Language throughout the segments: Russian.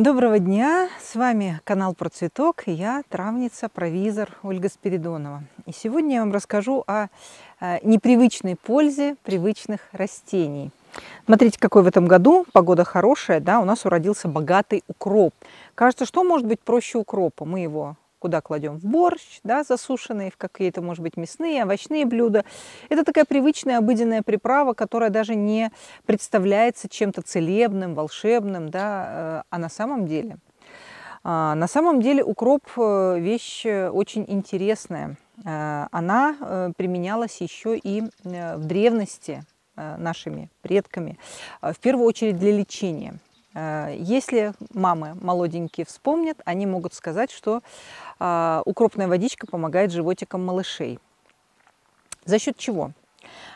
Доброго дня! С вами канал Про Цветок я, травница-провизор Ольга Спиридонова. И сегодня я вам расскажу о э, непривычной пользе привычных растений. Смотрите, какой в этом году, погода хорошая, да, у нас уродился богатый укроп. Кажется, что может быть проще укропа? Мы его куда кладем в борщ, да, засушенные, в какие-то, может быть, мясные, овощные блюда. Это такая привычная обыденная приправа, которая даже не представляется чем-то целебным, волшебным, да, э, а на самом деле. А, на самом деле укроп э, – вещь э, очень интересная. Она применялась еще и в древности нашими предками, в первую очередь для лечения – Э, если мамы молоденькие вспомнят, они могут сказать, что э, укропная водичка помогает животикам малышей. За счет чего?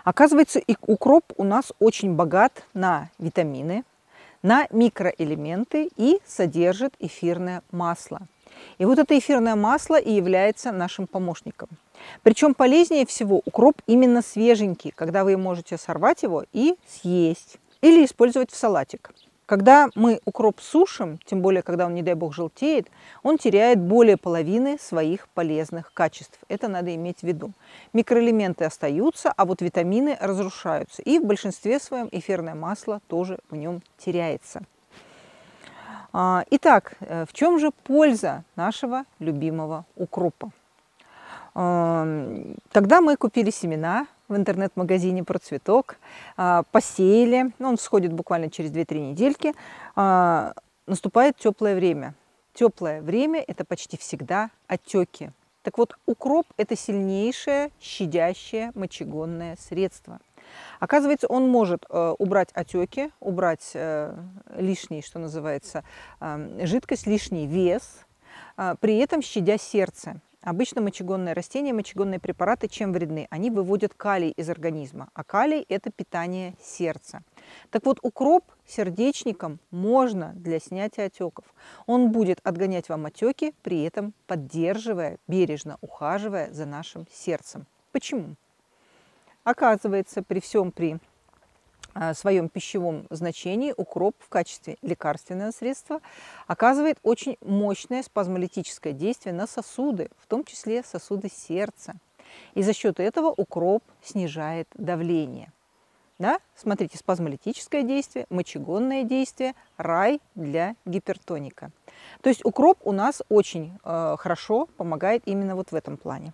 Оказывается, и укроп у нас очень богат на витамины, на микроэлементы и содержит эфирное масло. И вот это эфирное масло и является нашим помощником. Причем полезнее всего укроп именно свеженький, когда вы можете сорвать его и съесть или использовать в салатик. Когда мы укроп сушим, тем более, когда он, не дай бог, желтеет, он теряет более половины своих полезных качеств. Это надо иметь в виду. Микроэлементы остаются, а вот витамины разрушаются. И в большинстве своем эфирное масло тоже в нем теряется. А, итак, э, в чем же польза нашего любимого укропа? Когда мы купили семена, в интернет-магазине про цветок, а, посеяли, ну, он сходит буквально через 2-3 недельки, а, наступает теплое время. Теплое время – это почти всегда отеки. Так вот, укроп – это сильнейшее щадящее мочегонное средство. Оказывается, он может э, убрать отеки, убрать э, лишний, что называется, э, жидкость, лишний вес, при этом щадя сердце. Обычно мочегонные растения, мочегонные препараты чем вредны? Они выводят калий из организма, а калий – это питание сердца. Так вот, укроп сердечником можно для снятия отеков. Он будет отгонять вам отеки, при этом поддерживая, бережно ухаживая за нашим сердцем. Почему? Оказывается, при всем при своем пищевом значении укроп в качестве лекарственного средства оказывает очень мощное спазмолитическое действие на сосуды, в том числе сосуды сердца. И за счет этого укроп снижает давление. Да? Смотрите, спазмолитическое действие, мочегонное действие, рай для гипертоника. То есть укроп у нас очень э, хорошо помогает именно вот в этом плане.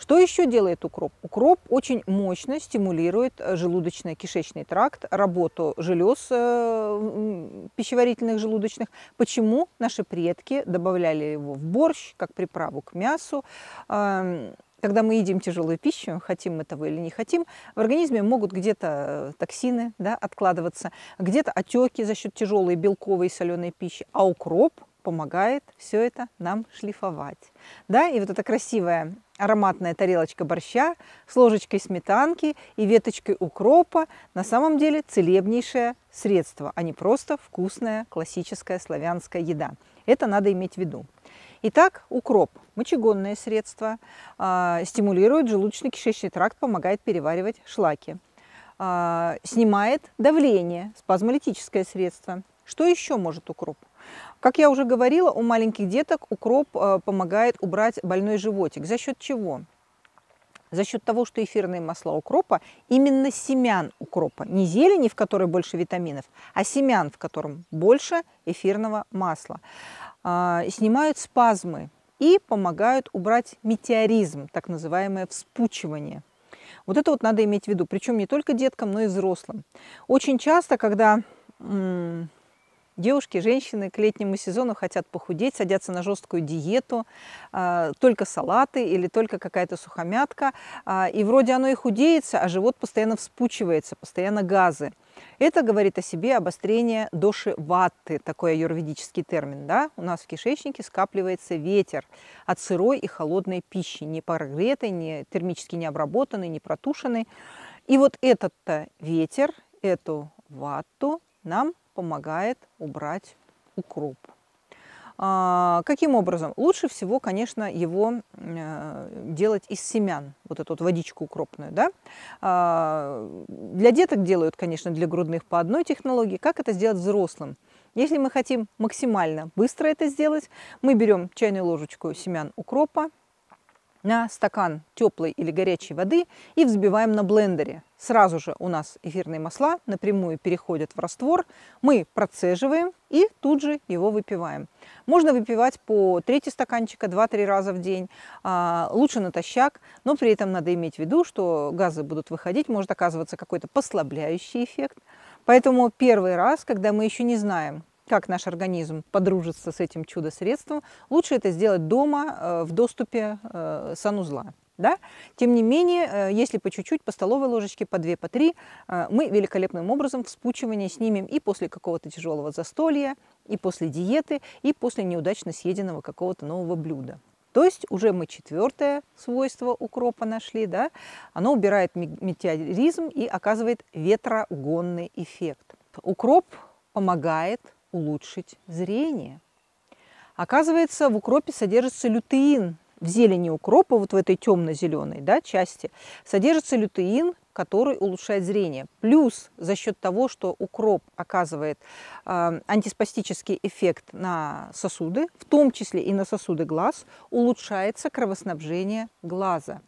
Что еще делает укроп? Укроп очень мощно стимулирует э, желудочно-кишечный тракт, работу желез э, пищеварительных желудочных. Почему наши предки добавляли его в борщ, как приправу к мясу? Эм, когда мы едим тяжелую пищу, хотим мы того или не хотим, в организме могут где-то э, токсины да, откладываться, где-то отеки за счет тяжелой белковой и соленой пищи, а укроп помогает все это нам шлифовать. Да? И вот эта красивая ароматная тарелочка борща с ложечкой сметанки и веточкой укропа на самом деле целебнейшее средство, а не просто вкусная классическая славянская еда. Это надо иметь в виду. Итак, укроп – мочегонное средство, а, стимулирует желудочно-кишечный тракт, помогает переваривать шлаки, а, снимает давление, спазмолитическое средство. Что еще может укроп? Как я уже говорила, у маленьких деток укроп э, помогает убрать больной животик. За счет чего? за счет того, что эфирные масла укропа, именно семян укропа, не зелени, в которой больше витаминов, а семян, в котором больше эфирного масла, а, снимают спазмы и помогают убрать метеоризм, так называемое вспучивание. Вот это вот надо иметь в виду, причем не только деткам, но и взрослым. Очень часто, когда Девушки, женщины к летнему сезону хотят похудеть, садятся на жесткую диету, а, только салаты или только какая-то сухомятка. А, и вроде оно и худеется, а живот постоянно вспучивается, постоянно газы. Это говорит о себе обострение доши ватты, такой аюрведический термин. Да? У нас в кишечнике скапливается ветер от сырой и холодной пищи, не прогретой, не термически не обработанной, не протушенной. И вот этот ветер, эту ватту нам помогает убрать укроп. А, каким образом? Лучше всего, конечно, его э, делать из семян, вот эту вот водичку укропную. Да? А, для деток делают, конечно, для грудных по одной технологии. Как это сделать взрослым? Если мы хотим максимально быстро это сделать, мы берем чайную ложечку семян укропа, на стакан теплой или горячей воды и взбиваем на блендере. Сразу же у нас эфирные масла напрямую переходят в раствор. Мы процеживаем и тут же его выпиваем. Можно выпивать по третий стаканчика 2-3 раза в день, а, лучше натощак, но при этом надо иметь в виду, что газы будут выходить, может оказываться какой-то послабляющий эффект. Поэтому первый раз, когда мы еще не знаем, как наш организм подружится с этим чудо-средством, лучше это сделать дома э, в доступе э, санузла. Да? Тем не менее, э, если по чуть-чуть, по столовой ложечке, по две, по три, мы великолепным образом вспучивание снимем и после какого-то тяжелого застолья, и после диеты, и после неудачно съеденного какого-то нового блюда. То есть уже мы четвертое свойство укропа нашли, да? оно убирает метеоризм и оказывает ветрогонный эффект. Укроп помогает улучшить зрение. Оказывается, в укропе содержится лютеин. В зелени укропа, вот в этой темно-зеленой да, части, содержится лютеин, который улучшает зрение. Плюс за счет того, что укроп оказывает э, антиспастический эффект на сосуды, в том числе и на сосуды глаз, улучшается кровоснабжение глаза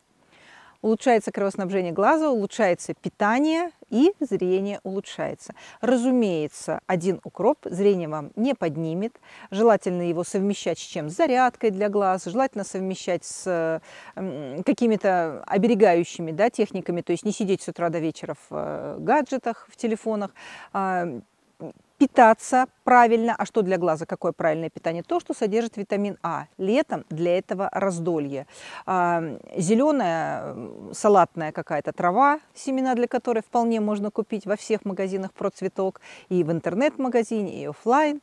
улучшается кровоснабжение глаза, улучшается питание и зрение улучшается. Разумеется, один укроп зрение вам не поднимет. Желательно его совмещать с чем? С зарядкой для глаз, желательно совмещать с какими-то оберегающими да, техниками, то есть не сидеть с утра до вечера в э, гаджетах, в телефонах, а, питаться правильно. А что для глаза? Какое правильное питание? То, что содержит витамин А. Летом для этого раздолье. А, Зеленая салатная какая-то трава, семена для которой вполне можно купить во всех магазинах про цветок и в интернет-магазине, и офлайн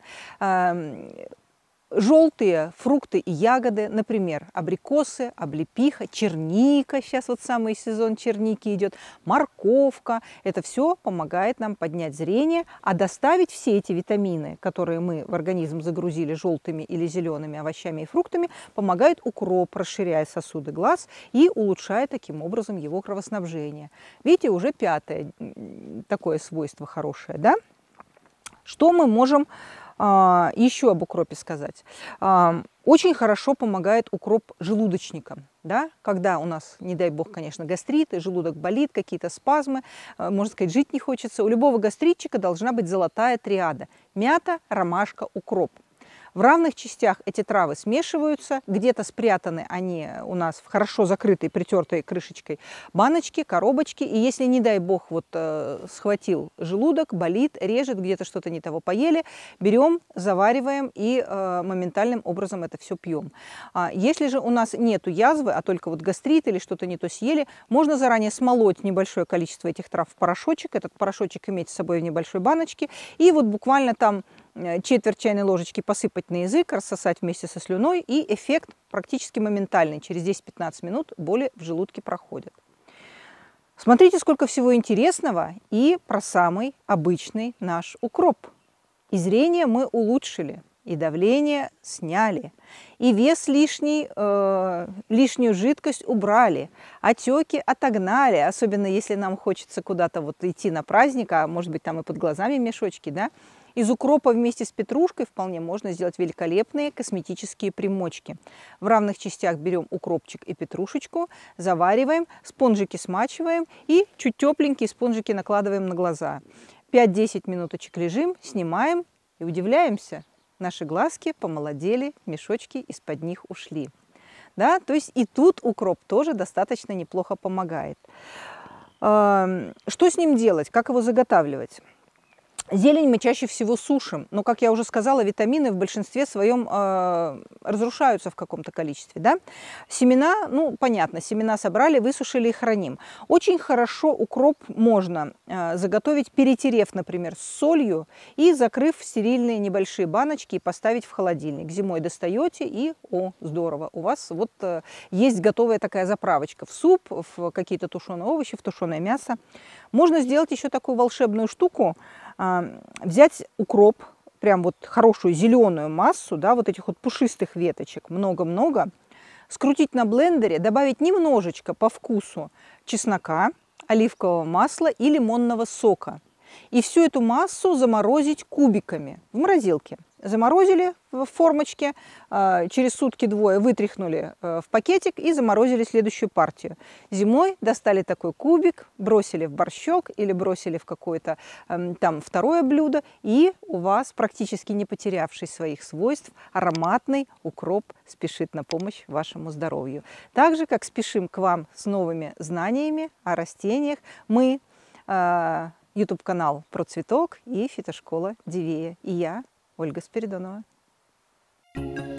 Желтые фрукты и ягоды, например, абрикосы, облепиха, черника, сейчас вот самый сезон черники идет, морковка. Это все помогает нам поднять зрение, а доставить все эти витамины, которые мы в организм загрузили желтыми или зелеными овощами и фруктами, помогает укроп, расширяя сосуды глаз и улучшая таким образом его кровоснабжение. Видите, уже пятое такое свойство хорошее, да? Что мы можем а, Еще об укропе сказать. А, очень хорошо помогает укроп желудочникам. Да? Когда у нас, не дай бог, конечно, гастрит, и желудок болит, какие-то спазмы, а, можно сказать, жить не хочется. У любого гастритчика должна быть золотая триада. Мята, ромашка, укроп – в равных частях эти травы смешиваются, где-то спрятаны они у нас в хорошо закрытой, притертой крышечкой баночки, коробочки. И если, не дай бог, вот э, схватил желудок, болит, режет, где-то что-то не того поели, берем, завариваем и э, моментальным образом это все пьем. А если же у нас нету язвы, а только вот гастрит или что-то не то съели, можно заранее смолоть небольшое количество этих трав в порошочек, этот порошочек иметь с собой в небольшой баночке, и вот буквально там Э, четверть чайной ложечки посыпать на язык, рассосать вместе со слюной, и эффект практически моментальный. Через 10-15 минут боли в желудке проходят. Смотрите, сколько всего интересного и про самый обычный наш укроп. И зрение мы улучшили, и давление сняли, и вес лишний, э, лишнюю жидкость убрали, отеки отогнали, особенно если нам хочется куда-то вот идти на праздник, а может быть там и под глазами мешочки, да, из укропа вместе с петрушкой вполне можно сделать великолепные косметические примочки. В равных частях берем укропчик и петрушечку, завариваем, спонжики смачиваем и чуть тепленькие спонжики накладываем на глаза. 5-10 минуточек лежим, снимаем и удивляемся. Наши глазки помолодели, мешочки из-под них ушли. Да? То есть и тут укроп тоже достаточно неплохо помогает. Что с ним делать? Как его заготавливать? Зелень мы чаще всего сушим, но, как я уже сказала, витамины в большинстве своем э, разрушаются в каком-то количестве. Да? Семена, ну, понятно, семена собрали, высушили и храним. Очень хорошо укроп можно э, заготовить, перетерев, например, с солью и закрыв в стерильные небольшие баночки и поставить в холодильник. Зимой достаете и, о, здорово, у вас вот э, есть готовая такая заправочка в суп, в какие-то тушеные овощи, в тушеное мясо. Можно сделать еще такую волшебную штуку – взять укроп, прям вот хорошую зеленую массу, да, вот этих вот пушистых веточек, много-много, скрутить на блендере, добавить немножечко по вкусу чеснока, оливкового масла и лимонного сока. И всю эту массу заморозить кубиками в морозилке – заморозили в формочке, а, через сутки-двое вытряхнули э, в пакетик и заморозили следующую партию. Зимой достали такой кубик, бросили в борщок или бросили в какое-то эм, там второе блюдо, и у вас, практически не потерявший своих свойств, ароматный укроп спешит на помощь вашему здоровью. Так же, как спешим к вам с новыми знаниями о растениях, мы э, YouTube-канал «Про цветок» и фитошкола «Дивея». И я, Ольга Спиридонова. thank you